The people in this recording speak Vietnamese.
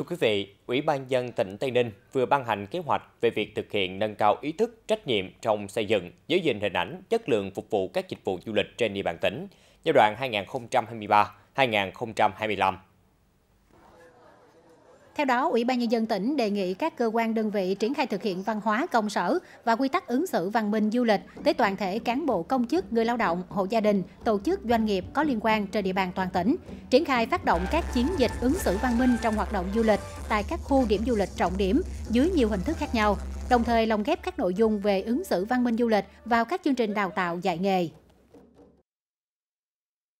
Thưa quý vị, Ủy ban dân tỉnh Tây Ninh vừa ban hành kế hoạch về việc thực hiện nâng cao ý thức trách nhiệm trong xây dựng, giữ gìn hình ảnh, chất lượng phục vụ các dịch vụ du lịch trên địa bàn tỉnh giai đoạn 2023-2025. Theo đó, Ủy ban Nhân dân tỉnh đề nghị các cơ quan đơn vị triển khai thực hiện văn hóa công sở và quy tắc ứng xử văn minh du lịch tới toàn thể cán bộ công chức, người lao động, hộ gia đình, tổ chức doanh nghiệp có liên quan trên địa bàn toàn tỉnh, triển khai phát động các chiến dịch ứng xử văn minh trong hoạt động du lịch tại các khu điểm du lịch trọng điểm dưới nhiều hình thức khác nhau, đồng thời lồng ghép các nội dung về ứng xử văn minh du lịch vào các chương trình đào tạo dạy nghề.